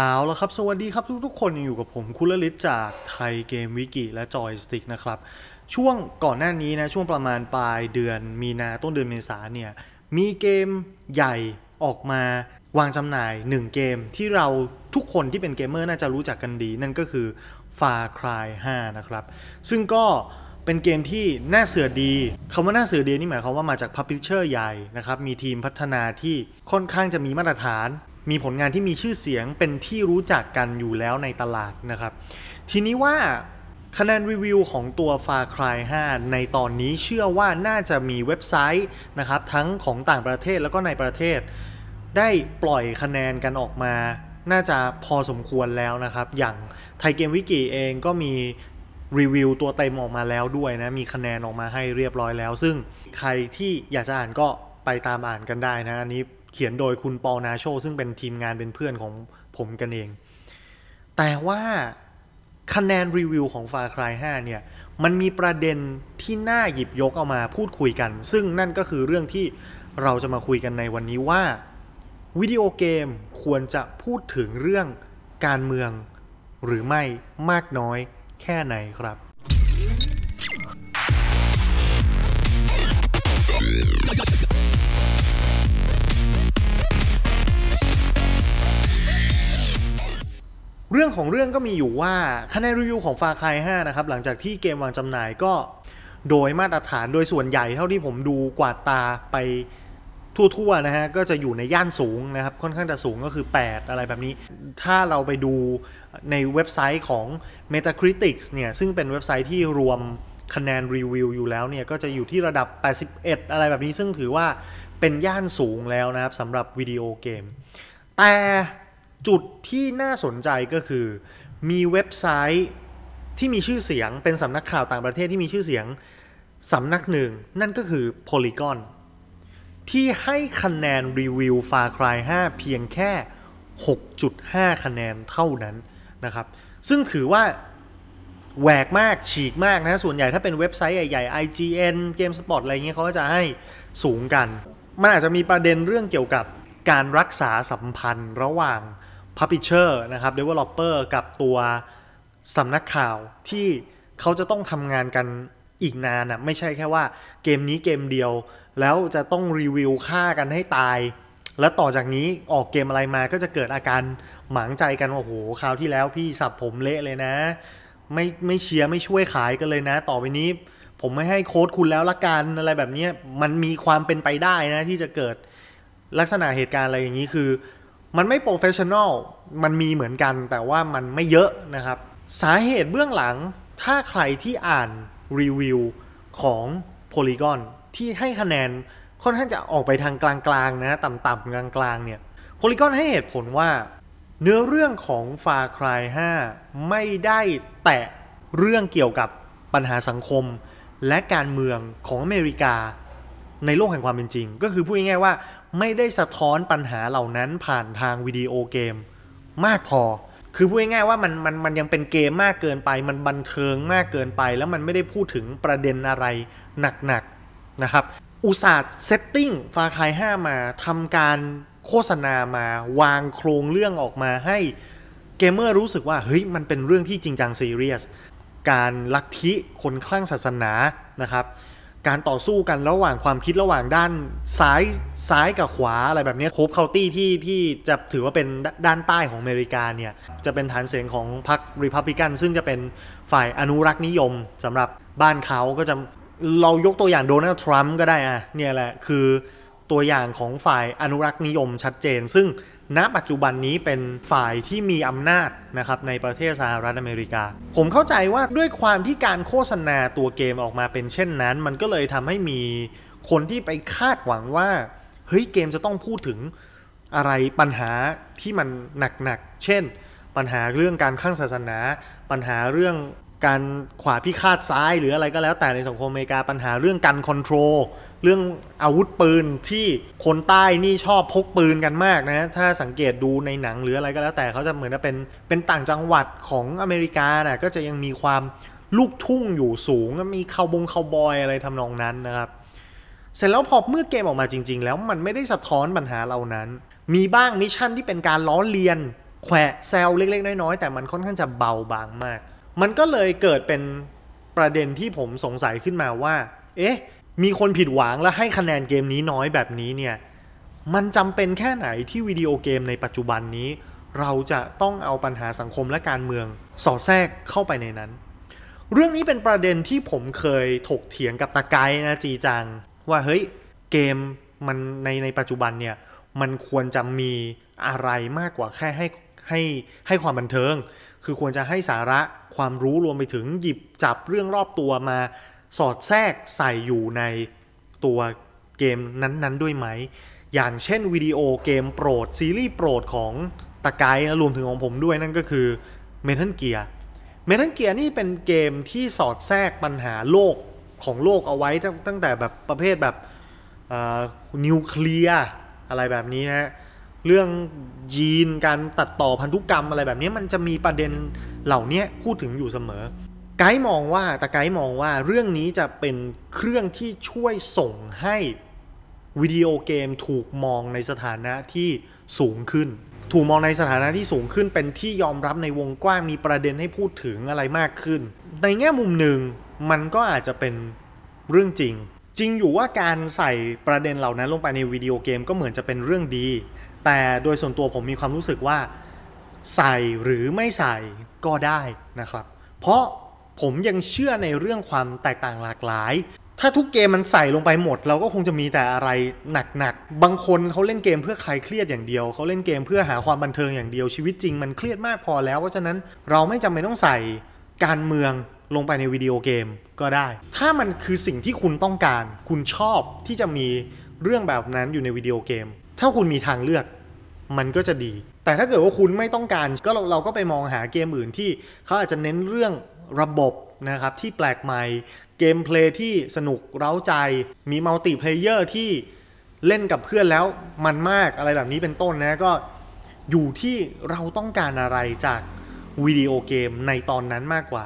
เอาละครับ สวัสดีครับ ทุกๆ คนอยู่กับผม คุณลลิศจากไทยเกมวิกิและจอยสติกนะครับ ช่วงก่อนหน้านี้นะ ช่วงประมาณปลายเดือนมีนาต้นเดือนเมษาเนี่ยมีเกมใหญ่ออกมาวางจำหน่าย 1 เกมที่เราทุกคนที่เป็นเกมเมอร์น่าจะรู้จักกันดี นั่นก็คือ Far Cry 5 นะครับ ซึ่งก็เป็นเกมที่น่าเสือดีคำว่าน่าเสือดีนี่หมายความว่ามาจากพับลิเชอร์ใหญ่นะครับมีทีมพัฒนาที่ค่อนข้างจะมีมาตรฐานมีผลงานที่มีชื่อเสียงเป็นที่รู้จักกันอยู่แล้วในตลาดนะครับ ทีนี้ว่าคะแนนรีวิวของตัว Far Cry 5 ในตอนนี้เชื่อว่าน่าจะมีเว็บไซต์นะครับ ทั้งของต่างประเทศแล้วก็ในประเทศ ได้ปล่อยคะแนนกันออกมา น่าจะพอสมควรแล้วนะครับ อย่างไทยเกมวิกิเองก็มีรีวิวตัวเต็มออกมาแล้วด้วยนะ มีคะแนนออกมาให้เรียบร้อยแล้ว ซึ่งใครที่อยากจะอ่านก็ไปตามอ่านกันได้นะอันนี้เขียนโดยคุณ ปอ นาโชซึ่งเป็นทีมงานเป็นเพื่อนของผมกันเอง แต่ว่าคะแนน รีวิวของฟาคลาย5เนี่ย มันมีประเด็นที่น่าหยิบยก เอา มาพูดคุยกัน ซึ่งนั่นก็คือเรื่องที่เราจะมาคุยกันในวันนี้ว่า วิดีโอเกมควรจะพูดถึงเรื่องการเมืองหรือไม่มากน้อยแค่ไหนครับเเรื่องของเรื่องก็มีอยู่ว่าคะแนนรีวิวของฟาคาย5นะครับ หลังจากที่เกมวางจำหน่ายก็โดยมาตรฐานโดยส่วนใหญ่เท่าที่ผมดูกวาดตาไปทั่วๆ นะฮะก็จะอยู่ในย่านสูงนะครับ ค่อนข้างจะสูงก็คือ 8 อะไรแบบนี้ ถ้าเราไปดูในเว็บไซต์ของ Metacritic เนี่ย ซึ่งเป็นเว็บไซต์ที่รวมคะแนนรีวิวอยู่แล้วเนี่ย ก็จะอยู่ที่ระดับ 81 อะไรแบบนี้ซึ่งถือว่าเป็นย่านสูงแล้วนะครับสำหรับวิดีโอเกม แต่จุดที่น่าสนใจก็คือ มีเว็บไซต์ที่มีชื่อเสียงเป็นสำนักข่าวต่างประเทศที่มีชื่อเสียงสำนักหนึ่ง นั่นก็คือ Polygon ที่ให้คะแนนรีวิว Far Cry 5 เพียงแค่ 6.5 คะแนนเท่านั้นนะครับซึ่งถือว่าแหวกมากฉีกมากนะ ส่วนใหญ่ถ้าเป็นเว็บไซต์ใหญ่ๆ IGN GameSpot อะไรเงี้ยเขาก็จะให้สูงกัน มันอาจจะมีประเด็นเรื่องเกี่ยวกับการรักษาสัมพันธ์ระหว่างั u บ l เชอร์นะครับ Developer กับตัวสำนักข่าวที่เขาจะต้องทำงานกันอีกนานนะไม่ใช่แค่ว่าเกมนี้เกมเดียว แล้วจะต้องรีวิวฆ่ากันให้ตาย และต่อจากนี้ออกเกมอะไรมาก็จะเกิดอาการหมางใจกันว่าโอ้โหคราวที่แล้วพี่สับผมเละเลยนะ ไม่ไม่เชียร์ ไม่ช่วยขายกันเลยนะ ต่อไปนี้ผมไม่ให้โค้ดคุณแล้วละกัน อะไรแบบนี้มันมีความเป็นไปได้นะ ที่จะเกิดลักษณะเหตุการณ์อะไรอย่างนี้คือมันไม่โปรเฟชชั่นอลมันมีเหมือนกัน แต่ว่ามันไม่เยอะนะครับ สาเหตุเบื้องหลัง ถ้าใครที่อ่านรีวิวของ Polygon ที่ให้คะแนนค่อนข้างจะออกไปทางกลางๆ นะต่ำๆกลางๆเนี่ย Polygon ให้เหตุผลว่า เนื้อเรื่องของ Far Cry 5 ไม่ได้แตะเรื่องเกี่ยวกับปัญหาสังคม และการเมืองของอเมริกา ในโลกแห่งความเป็นจริง ก็คือพูดง่ายๆว่าไม่ได้สะท้อนปัญหาเหล่านั้นผ่านทางวิดีโอเกมมากพอ คือพูดง่ายๆว่ามันมันมันยังเป็นเกมมากเกินไป มันบันเทิงมากเกินไป แล้วมันไม่ได้พูดถึงประเด็นอะไรหนักๆนะครับ อุตสาห์เซตติ้งฟาคายามาทำการโฆษณามาวางโครงเรื่องออกมาให้ เกมเมอร์รู้สึกว่าเฮ้ยมันเป็นเรื่องที่จริงจังซีเรียส การลัทธิคนคลั่งศาสนานะครับการต่อสู้กันระหว่างความคิดระหว่างด้านซ้ายซ้ายกับขวาอะไรแบบนี้โคบเคาตี้ที่ที่จะถือว่าเป็นด้านใต้ของอเมริกาเนี่ย จะเป็นฐานเสียงของพรรคริพับลิกันซึ่งจะเป็นฝ่ายอนุรักษ์นิยม สำหรับบ้านเขาก็จะเรายกตัวอย่างโดนัลด์ทรัมป์ก็ได้อะเนี่ยแหละคือตัวอย่างของฝ่ายอนุรักษ์นิยมชัดเจนซึ่งณปัจจุบันนี้เป็นฝ่ายที่มีอำนาจนะครับในประเทศสหรัฐอเมริกา ผมเข้าใจว่าด้วยความที่การโฆษณาตัวเกมออกมาเป็นเช่นนั้น มันก็เลยทำให้มีคนที่ไปคาดหวังว่า เฮ้ยเกมจะต้องพูดถึงอะไรปัญหาที่มันหนักๆเช่น ปัญหาเรื่องการข้างศาสนาปัญหาเรื่องการขวาพิฆาตซ้ายหรืออะไรก็แล้ว แต่ในสังคมอเมริกาปัญหาเรื่องการคอนโทรลเรื่องอาวุธปืนที่คนใต้นี่ชอบพกปืนกันมากนะถ้าสังเกตดูในหนังหรืออะไรก็แล้วแต่เขาจะเหมือนเป็นเป็นต่างจังหวัดของอเมริกานะ่ะก็จะยังมีความลูกทุ่งอยู่สูงมีขาวบงขาวบอยอะไรทำนองนั้นนะครับเสร็จแล้วพอเมื่อเกมออกมาจริง ๆ แล้วมันไม่ได้สะท้อนปัญหาเหล่านั้น มีบ้างมิชชั่นที่เป็นการล้อเลียน แขวะแซวเล็กๆน้อยๆแต่ มันค่อนข้างจะเบาบางมากมันก็เลยเกิดเป็นประเด็นที่ผมสงสัยขึ้นมาว่า เอ๊ะ มีคนผิดหวังและให้คะแนนเกมนี้น้อยแบบนี้เนี่ย มันจำเป็นแค่ไหนที่วิดีโอเกมในปัจจุบันนี้ เราจะต้องเอาปัญหาสังคมและการเมือง สอดแทรกเข้าไปในนั้น เรื่องนี้เป็นประเด็นที่ผมเคยถกเถียงกับตะไกนะจีจังว่า เฮ้ย เกมมันในในปัจจุบันเนี่ย มันควรจะมีอะไรมากกว่าแค่ให้ให้ให้ความบันเทิงคือควรจะให้สาระความรู้รวมไปถึงหยิบจับเรื่องรอบตัวมาสอดแทรกใส่อยู่ในตัวเกมนั้น ๆด้วยไหม อย่างเช่นวิดีโอเกมโปรด ซีรีส์โปรดของตะไกรวมถึงของผมด้วยนั่นก็คือเมทัลเกียร์เมทัลเกียร์นี่เป็นเกมที่สอดแทรกปัญหาโลกของโลกเอาไว้ตั้งแต่แบบประเภทแบบนิวเคลียร์อะไรแบบนี้ฮนะเรื่องยีนการตัดต่อพันธุกรรมอะไรแบบนี้มันจะมีประเด็นเหล่านี้พูดถึงอยู่เสมอ ไกด์มองว่าแต่ไกด์มองว่าเรื่องนี้จะเป็นเครื่องที่ช่วยส่งให้ วิดีโอเกมถูกมองในสถานะที่สูงขึ้น ถูกมองในสถานะที่สูงขึ้น เป็นที่ยอมรับในวงกว้าง มีประเด็นให้พูดถึงอะไรมากขึ้น ในแง่มุมหนึ่งมันก็อาจจะเป็นเรื่องจริง จริงอยู่ว่าการใส่ประเด็นเหล่านั้น ลงไปในวิดีโอเกมก็เหมือนจะเป็นเรื่องดีแต่โดยส่วนตัวผมมีความรู้สึกว่าใส่หรือไม่ใส่ก็ได้นะครับ เพราะผมยังเชื่อในเรื่องความแตกต่างหลากหลาย ถ้าทุกเกมมันใส่ลงไปหมด เราก็คงจะมีแต่อะไรหนักๆบางคนเขาเล่นเกมเพื่อคลายเครียดอย่างเดียวเขาเล่นเกมเพื่อหาความบันเทิงอย่างเดียวชีวิตจริงมันเครียดมากพอแล้ว เพราะฉะนั้นเราไม่จำเป็นต้องใส่การเมืองลงไปในวิดีโอเกมก็ได้ ถ้ามันคือสิ่งที่คุณต้องการ คุณชอบที่จะมีเรื่องแบบนั้นอยู่ในวิดีโอเกม ถ้าคุณมีทางเลือกมันก็จะดี แต่ถ้าเกิดว่าคุณไม่ต้องการ ก็เราเราก็ไปมองหาเกมอื่นที่เขาอาจจะเน้นเรื่องระบบนะครับ ที่แปลกใหม่เกมเพลย์ที่สนุกเร้าใจ มีมัลติเพลเยอร์ที่เล่นกับเพื่อนแล้วมันมากอะไรแบบนี้เป็นต้นนะก็อยู่ที่เราต้องการอะไรจากวิดีโอเกมในตอนนั้นมากกว่า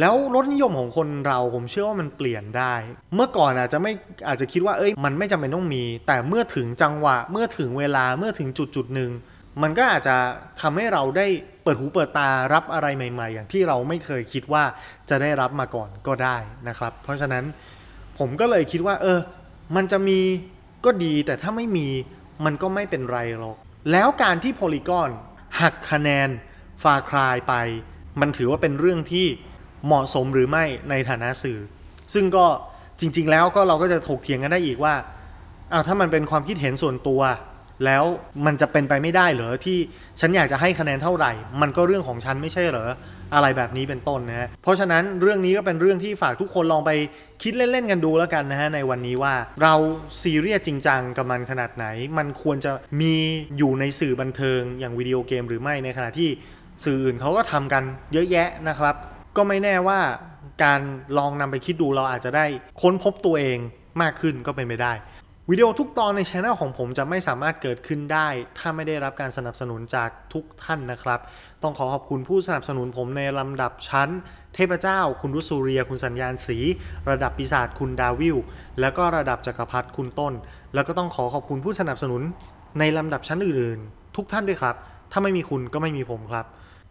แล้วรสนิยมของคนเราผมเชื่อว่ามันเปลี่ยนได้ เมื่อก่อนอาจจะไม่อาจจะคิดว่า เอ้ยมันไม่จำเป็นต้องมี แต่เมื่อถึงจังหวะเมื่อถึงเวลาเมื่อถึงจุดจุดหนึ่ง มันก็อาจจะทำให้เราได้เปิดหูเปิดตารับอะไรใหม่ๆ อย่างที่เราไม่เคยคิดว่าจะได้รับมาก่อนก็ได้นะครับ เพราะฉะนั้นผมก็เลยคิดว่า เออ มันจะมีก็ดี แต่ถ้าไม่มีมันก็ไม่เป็นไรหรอกแล้วการที่โพลีกอนหักคะแนนฟาคลายไป มันถือว่าเป็นเรื่องที่เหมาะสมหรือไม่ในฐานะสื่อ ซึ่งก็จริง ๆ แล้วก็เราก็จะถกเถียงกันได้อีกว่าอ้าวถ้ามันเป็นความคิดเห็นส่วนตัว แล้วมันจะเป็นไปไม่ได้เหรอที่ฉันอยากจะให้คะแนนเท่าไหร่ มันก็เรื่องของฉันไม่ใช่เหรออะไรแบบนี้เป็นต้นนะะเพราะฉะนั้นเรื่องนี้ก็เป็นเรื่องที่ฝากทุกคนลองไปคิดเล่น ๆ กันดูแล้วกันนะฮะในวันนี้ว่าเราซีเรียสจริงจังกับมันขนาดไหน มันควรจะมีอยู่ในสื่อบันเทิง อย่างวิดีโอเกม หรือไม่ในขณะที่สื่ออื่นเขาก็ทำกันเยอะแยะนะครับก็ไม่แน่ว่าการลองนำไปคิดดูเราอาจจะได้ค้นพบตัวเองมากขึ้นก็เป็นไปได้ วิดีโอทุกตอนในช anel ของผมจะไม่สามารถเกิดขึ้นได้ ถ้าไม่ได้รับการสนับสนุนจากทุกท่านนะครับ ต้องขอขอบคุณผู้สนับสนุนผมในลำดับชั้น เทพเจ้า คุณรุสุเรีย คุณสัญญาณสีระดับปีศาจคุณดาวิลแล้วก็ระดับจักรพรรดิคุณต้น แล้วก็ต้องขอขอบคุณผู้สนับสนุนในลำดับชั้นอื่นๆ ทุกท่านด้วยครับ ถ้าไม่มีคุณก็ไม่มีผมครับ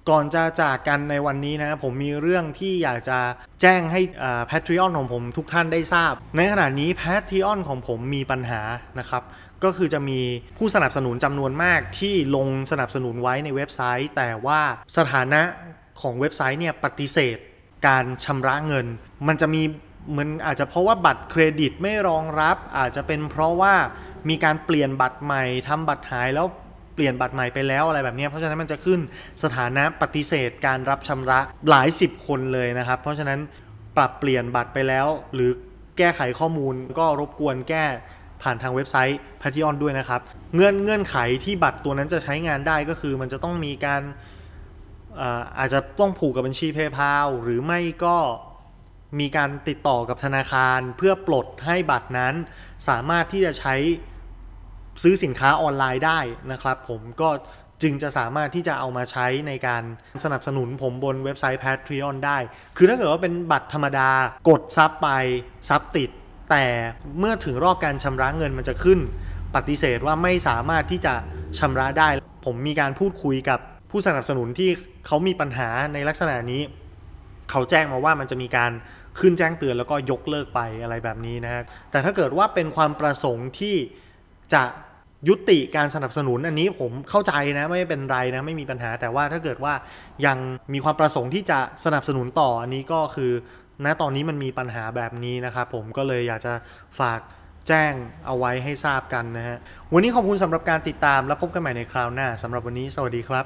ก่อนจะจากกันในวันนี้นะผมมีเรื่องที่อยากจะแจ้งให้แพทริออนของผมทุกท่านได้ทราบ ในขณะนี้แพทริออนของผมมีปัญหานะครับ ก็คือจะมีผู้สนับสนุนจำนวนมากที่ลงสนับสนุนไว้ในเว็บไซต์ แต่ว่าสถานะของเว็บไซต์เนี่ยปฏิเสธ การชำระเงิน มันจะมีเหมือนอาจจะเพราะว่าบัตรเครดิตไม่รองรับ อาจจะเป็นเพราะว่ามีการเปลี่ยนบัตรใหม่ทำบัตรหายแล้วเปลี่ยนบัตรใหม่ไปแล้วอะไรแบบนี้เพราะฉะนั้นมันจะขึ้นสถานะปฏิเสธการรับชำระหลาย 10 คนเลยนะครับ เพราะฉะนั้นปรับเปลี่ยนบัตรไปแล้ว หรือแก้ไขข้อมูลก็รบกวนแก้ผ่านทางเว็บไซต์ p a t r e o n ด้วยนะครับเงื่อนเงื่อนไขที่บัตรตัวนั้นจะใช้งานได้ก็คือมันจะต้องมีการอาจจะต้องผูกกับบัญชีเพย์พา หรือไม่ก็มีการติดต่อกับธนาคารเพื่อปลดให้บัตรนั้น สามารถที่จะใช้ซื้อสินค้าออนไลน์ได้นะครับ ผมก็จึงจะสามารถที่จะเอามาใช้ในการสนับสนุน ผมบนเว็บไซต์ Patreon ได้ คือถ้าเกิดว่าเป็นบัตรธรรมดากดซับไป ซับติดแต่เมื่อถึงรอบการชำระเงินมันจะขึ้นปฏิเสธว่าไม่สามารถที่จะชำระได้ ผมมีการพูดคุยกับผู้สนับสนุนที่เขามีปัญหาในลักษณะนี้ เขาแจ้งมาว่ามันจะมีการขึ้นแจ้งเตือนแล้วก็ยกเลิกไปอะไรแบบนี้นะฮะแต่ถ้าเกิดว่าเป็นความประสงค์ที่จะยุติการสนับสนุนอันนี้ผมเข้าใจนะไม่เป็นไรนะไม่มีปัญหาแต่ว่าถ้าเกิดว่ายังมีความประสงค์ที่จะสนับสนุนต่อ อันนี้ก็คือ ณตอนนี้มันมีปัญหาแบบนี้นะครับผมก็เลยอยากจะฝากแจ้งเอาไว้ให้ทราบกันนะฮะวันนี้ขอบคุณสำหรับการติดตามและพบกันใหม่ในคราวหน้าสำหรับวันนี้สวัสดีครับ